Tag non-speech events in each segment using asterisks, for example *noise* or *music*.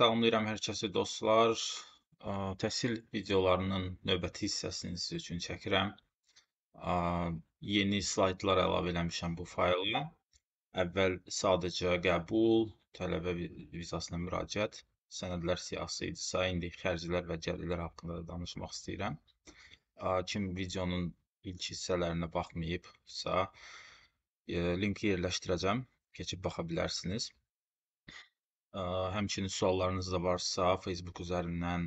Salamlayıram hər kəsi dostlar. Təhsil videolarının növbəti hissəsini sizin üçün çəkirəm. Yeni slaydlar əlavə eləmişəm bu fayla. Əvvəl sadəcə qəbul, tələbə vizasına müraciət, sənədlər siyasi idisə, indi xərclər və gəlirlər haqqında da danışmaq istəyirəm. Kim videonun ilk hissələrinə baxmayıbsa, e, linki yerləşdirəcəm, keçib baxa bilərsiniz. Həmçinin suallarınız da varsa Facebook üzərindən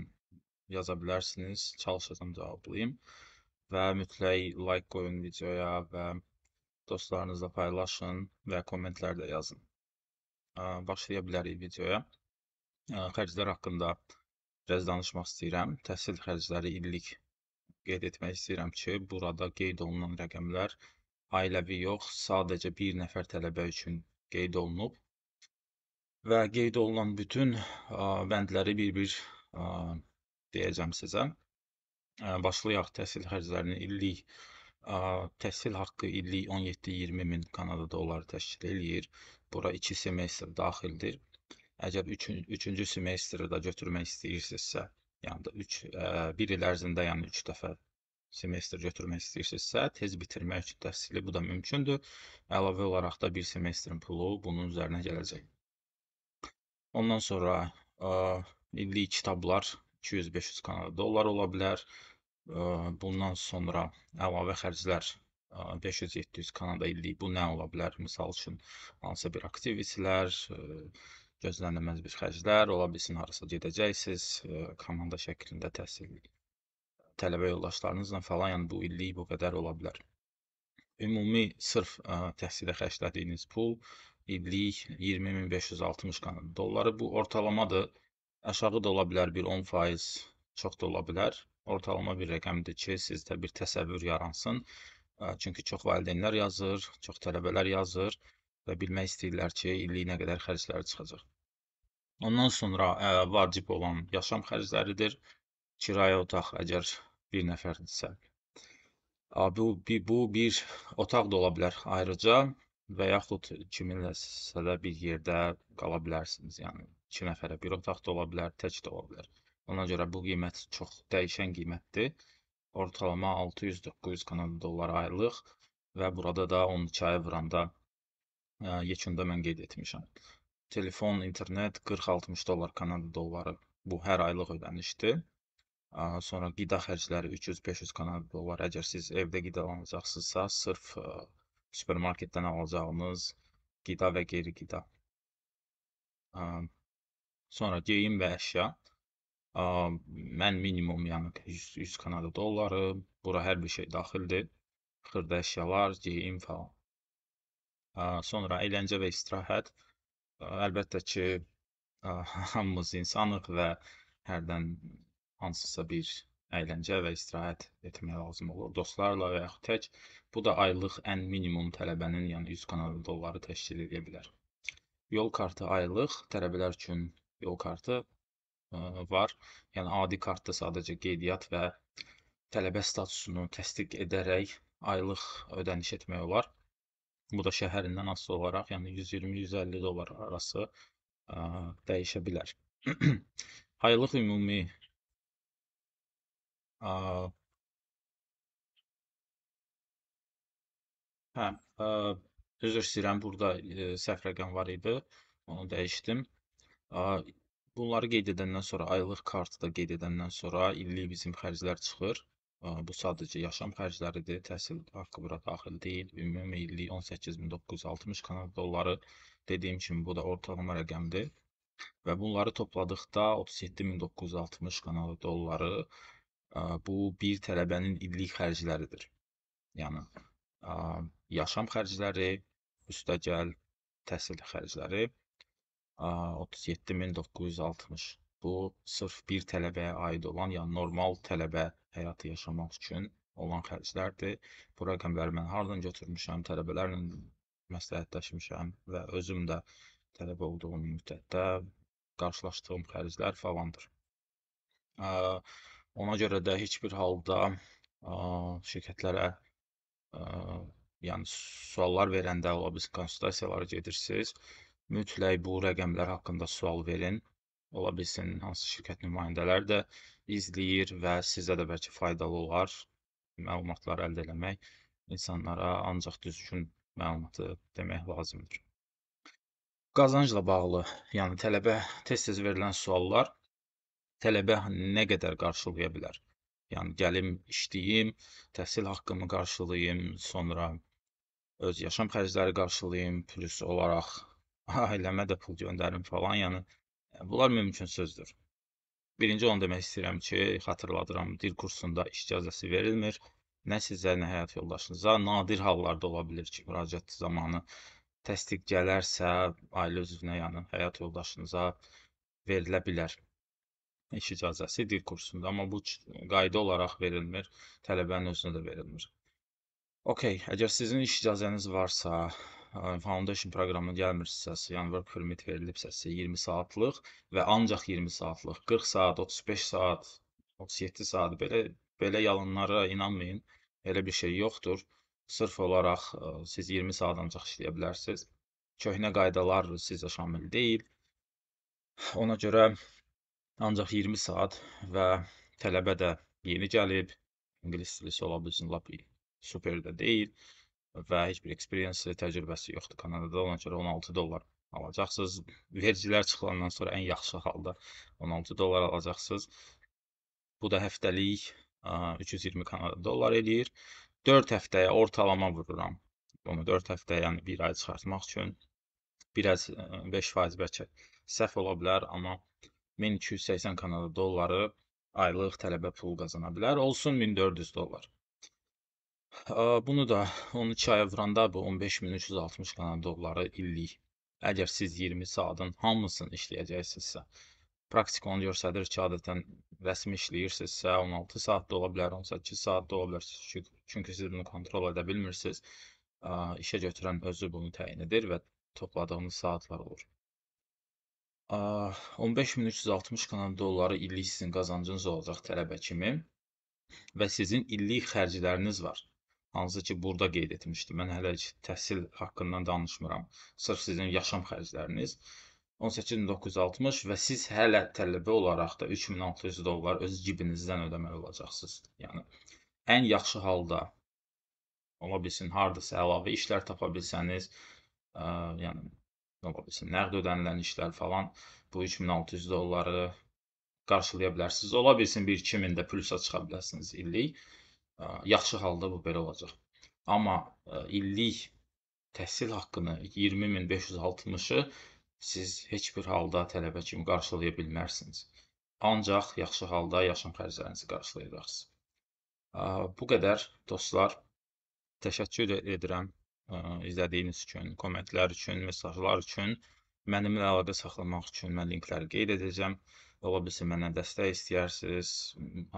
yaza bilərsiniz. Çalışacağam cavablayım. Və mütləq like qoyun videoya və dostlarınızla paylaşın və kommentlər də yazın. Başlaya bilərik videoya. Xərclər haqqında biraz danışmaq istəyirəm. Təhsil xərcləri illik qeyd etmək istəyirəm ki, burada qeyd olunan rəqəmlər ailəvi yox, sadəcə bir nəfər tələbə üçün qeyd olunub və qeyd olunan bütün vəndləri bir-bir deyəcəm sizə. Başlayaq təhsil xərclərinin illik təhsil haqqı illik 17-20 min Kanada dolları təşkil eləyir. Bura 2 semestr daxildir. Əgər 3-cü semestri də götürmək istəyirsinizsə, yəni də 3 1 e, il ərzində yəni 3 dəfə semestr götürmək istəyirsinizsə, tez bitirmək üçün təhsili bu da mümkündür. Əlavə olaraq da bir semestrin pulu bunun üzərinə gələcək. Ondan sonra ə, illik kitablar 200-500 Kanada dollar ola bilər. Ə, bundan sonra əlavə xərclər 500-700 Kanada illik. Bu nə ola bilər? Məsəl üçün hansısa bir aktivitələr, e, gözlənilməz bir xərclər, ola bilsin harasa gedəcəksiniz, ə, e, komanda şəklində təhsil tələbə yoldaşlarınızla falan, yəni bu illik bu qədər ola bilər. Ümumi sırf ə, təhsilə xərclədiyiniz pul illik 20560 Kanada dolları. Bu ortalamadır. Aşağı da ola bilər bir 10%, çox da ola bilər. Ortalama bir rəqəmdir ki, sizdə bir təsəvvür yaransın. Çünki çox valideynlər yazır, çox tələbələr yazır və bilmək istəyirlər ki, illik nə qədər xərcləri çıxacaq. Ondan sonra ə, vacib olan yaşam xərcləridir. Kirayə otaq əgər bir nəfərdirsə. Bu, bu bir otaq da ola bilər ayrıca və yaxud kiminləsə də bir yerdə qala bilərsiniz. Yəni 2 nəfərə bir otaq da ola bilər, tək də ola bilər. Ona görə bu qiymət çox dəyişən qiymətdir. Ortalama 600-900 Kanada dolları aylıq və burada da 12 ay vuranda ə, e, yekunda mən qeyd etmişəm. Telefon, internet 40-60 dollar Kanada dolları. Bu hər aylıq ödənişdir. Ə, sonra qida xərcləri 300-500 Kanada dolları. Əgər siz evdə qidalanacaqsınızsa, sırf ə, e, supermarketdən alacağınız qida və qeyri-qida. Sonra geyim və əşya. Mən minimum, yəni 100 Kanada dolları, bura hər bir şey daxildir. Xırda əşyalar, geyim falan. Sonra əyləncə və istirahət. Əlbəttə ki, *laughs* hamımız insanıq və hərdən hansısa bir əyləncə və istirahət etmək lazım olur. Dostlarla və yaxud tək. Bu da aylıq ən minimum tələbənin, yəni 100 Kanada dolları təşkil edə bilər. Yol kartı aylıq tələbələr üçün yol kartı ə, e, var. Yəni adi kartda sadəcə qeydiyyat və tələbə statusunu təsdiq edərək aylıq ödəniş etmək olar. Bu da şəhərindən asılı olaraq, yəni 120-150 dollar arası ə, e, dəyişə bilər. *clears throat* aylıq ümumi Uh, hə, ə, üzr istəyirəm, burada ə, e, səhv rəqəm var idi. Onu dəyişdim. Ə, bunları qeyd edəndən sonra, aylıq kartı da qeyd edəndən sonra illik bizim xərclər çıxır. Ə, bu sadəcə yaşam xərcləridir. Təhsil haqqı bura daxil deyil. Ümumi illik 18960 Kanada dolları. Dediyim kimi bu da ortalama rəqəmdir və bunları topladıqda 37960 Kanada dolları bu bir tələbənin illik xərcləridir. Yəni yaşam xərcləri, üstəgəl təhsil xərcləri 37960. Bu sırf bir tələbəyə aid olan, yəni normal tələbə həyatı yaşamaq üçün olan xərclərdir. Bu rəqəmləri mən hardan götürmüşəm, tələbələrlə məsləhətləşmişəm və özüm də tələbə olduğum müddətdə qarşılaşdığım xərclər falandır. Ə, Ona görə də heç bir halda ə, şirkətlərə ə, yəni suallar verəndə ola bilsin konsultasiyalara gedirsiniz. Mütləq bu rəqəmlər haqqında sual verin. Ola bilsin hansı şirkət nümayəndələri də izləyir və sizə də bəlkə faydalı olar məlumatları əldə eləmək. İnsanlara ancaq düzgün məlumatı demək lazımdır. Qazancla bağlı, yəni tələbə tez-tez verilən suallar tələbə nə qədər qarşılaya bilər? Yəni gəlim, işləyim, təhsil haqqımı qarşılayım, sonra öz yaşam xərcləri qarşılayım, plus olaraq *laughs* ailəmə də pul göndərim falan, yəni e, bunlar mümkün sözdür. Birinci onu demək istəyirəm ki, xatırladıram, dil kursunda iş icazəsi verilmir. Nə sizə, nə həyat yoldaşınıza nadir hallarda ola bilir ki, müraciət zamanı təsdiq gələrsə, ailə üzvünə, yəni həyat yoldaşınıza verilə bilər iş icazəsi dil kursunda, amma bu qayda olaraq verilmir, tələbənin özünə də verilmir. Okay, əgər sizin iş icazəniz varsa, e, Foundation proqramına gəlmirsinizsə, yəni work permit verilibsə, 20 saatlıq və ancaq 20 saatlıq, 40 saat, 35 saat, 37 saat belə belə yalanlara inanmayın. Elə bir şey yoxdur. Sırf olaraq ə, e, siz 20 saat ancaq işləyə bilərsiniz. Köhnə qaydalar sizə şamil deyil. Ona görə Ancaq 20 saat və tələbə də yeni gəlib, ingilis dilisi ola bilsin, lap super də deyil və heç bir experience təcrübəsi yoxdur Kanadada. Ona görə 16 dollar alacaqsınız. Vergilər çıxılandan sonra ən yaxşı halda 16 dollar alacaqsınız. Bu da həftəlik 320 Kanada dollar eləyir. 4 həftəyə ortalama vururam. Bunu 4 həftə, yəni 1 ay çıxartmaq üçün biraz 5% e, bəlkə səhv ola bilər, amma 1280 Kanada dolları aylıq tələbə pulu qazana bilər. Olsun 1400 dollar. Bunu da 12 aya vuranda bu 15360 Kanada dolları illik. Əgər siz 20 saatın hamısını işləyəcəksinizsə, praktik onu göstərir ki, adətən rəsmi işləyirsinizsə 16 saat da ola bilər, 18 saat da ola bilər. Çünki siz bunu kontrol edə bilmirsiniz. İşə götürən özü bunu təyin edir və topladığınız saatlar olur. Aaa, 15.360 KND illik sizin qazancınız olacaq tələbə kimi və sizin illik xərcləriniz var. Hansı ki, burada qeyd etmişdim. Mən hələ ki təhsil haqqından danışmıram. Sırf sizin yaşam xərcləriniz 18.960 və siz hələ tələbə olaraq da 3600 dollar öz cibinizdən ödəməli olacaqsınız. Yəni ən yaxşı halda ola bilsin hardasa əlavə işlər tapa bilsəniz, ə, ah, yəni nə ola bilsin, nəqd ödənilən işlər falan bu 3600 dolları qarşılaya bilərsiniz. Ola bilsin bir 2000 də plusa çıxa biləsiniz illik. Yaxşı halda bu belə olacaq. Amma illik təhsil haqqını 20560-ı siz heç bir halda tələbə kimi qarşılaya bilmərsiniz. Ancaq yaxşı halda yaşam xərclərinizi qarşılayacaqsınız. Bu qədər dostlar. Təşəkkür edirəm ə, izlədiyiniz üçün, kommentlər üçün, mesajlar üçün, mənimlə əlaqə saxlamaq üçün mən linkləri qeyd edəcəm. Ola bilsin məndən dəstək istəyirsiniz,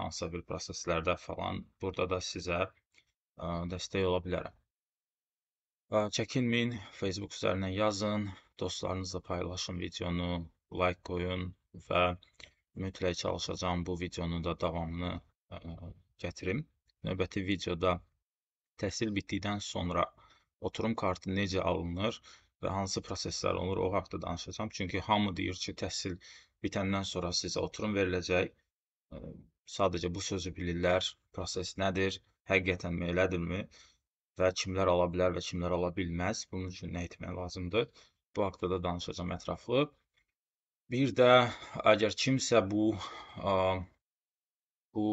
hansısa bir proseslərdə falan. Burada da sizə ə, dəstək ola bilərəm. Ə, çəkinməyin, Facebook üzərindən yazın, dostlarınızla paylaşın videonu, like qoyun və mütləq çalışacağam bu videonun da davamını ə, gətirim. Növbəti videoda təhsil bitdikdən sonra Oturum kartı necə alınır və hansı proseslər olur, o haqda danışacağam. Çünki hamı deyir ki, təhsil bitəndən sonra sizə oturum veriləcək. Sadəcə bu sözü bilirlər. Proses nədir? Həqiqətən elədirmi? Və kimlər ala bilər və kimlər ala bilməz? Bunun üçün nə etmək lazımdır? Bu haqda da danışacağam ətraflı. Bir də əgər kimsə bu bu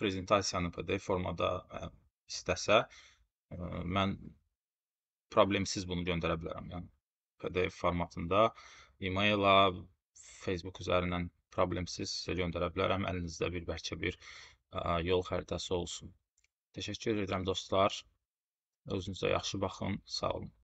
prezentasiyanı PDF formada e, istəsə, Mən problemsiz bunu göndərə bilərəm, yəni PDF formatında e-maila, Facebook üzərindən problemsiz sizə göndərə bilərəm. Əlinizdə bir bəlkə bir yol xəritəsi olsun. Təşəkkür edirəm dostlar. Özünüzə yaxşı baxın. Sağ olun.